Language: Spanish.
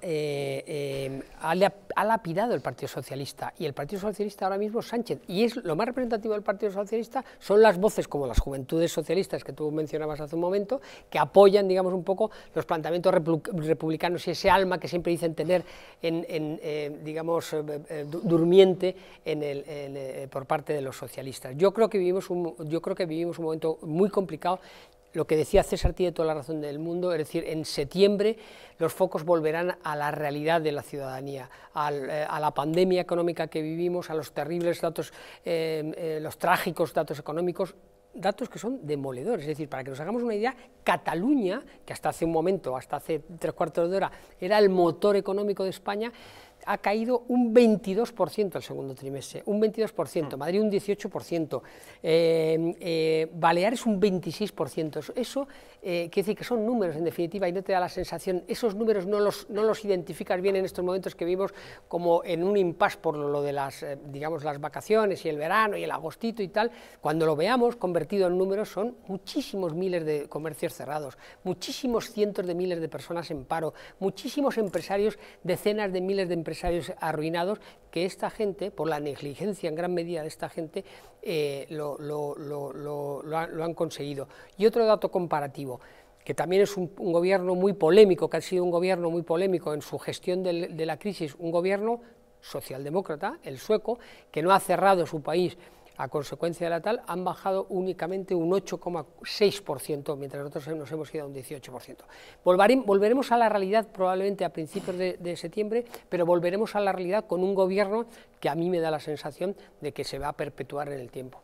Eh, em, ha, lapidado el Partido Socialista y el Partido Socialista ahora mismo Sánchez. Y es lo más representativo del Partido Socialista son las voces como las juventudes socialistas que tú mencionabas hace un momento, que apoyan, digamos, un poco los planteamientos republicanos y ese alma que siempre dicen tener, en, eh, digamos, eh, durmiente en el, por parte de los socialistas. Yo creo que vivimos yo creo que vivimos un momento muy complicado lo que decía César tiene toda la razón del mundo, es decir, en septiembre los focos volverán a la realidad de la ciudadanía, eh, a la pandemia económica que vivimos, a los terribles datos, eh, eh, los trágicos datos económicos, datos que son demoledores, es decir, para que nos hagamos una idea, Cataluña, que hasta hace un momento, hasta hace tres cuartos de hora, era el motor económico de España, ha caído un 22% el segundo trimestre, un 22%, mm. Madrid un 18%, em, eh, Baleares un 26%. Eso, eh, quiere decir que son números en definitiva y no te da la sensación, esos números no los, no identificas bien en estos momentos que vivimos como en un impasse por lo, de las, eh, digamos, las vacaciones y el verano y el agostito y tal. Cuando lo veamos convertido en números son muchísimos miles de comercios cerrados, muchísimos cientos de miles de personas en paro, muchísimos empresarios, decenas de miles de empresarios empresarios arruinados que esta gente, por la negligencia en gran medida de esta gente, eh, lo, han conseguido. Y otro dato comparativo que también es un, gobierno muy polémico, que ha sido un gobierno muy polémico en su gestión de la crisis, un gobierno socialdemócrata, el sueco, que no ha cerrado su país a consecuencia de la tal, han bajado únicamente un 8,6%, mientras nosotros nos hemos ido a un 18%. volveremos a la realidad probablemente a principios de, de, septiembre, pero volveremos a la realidad con un gobierno que a mí me da la sensación de que se va a perpetuar en el tiempo.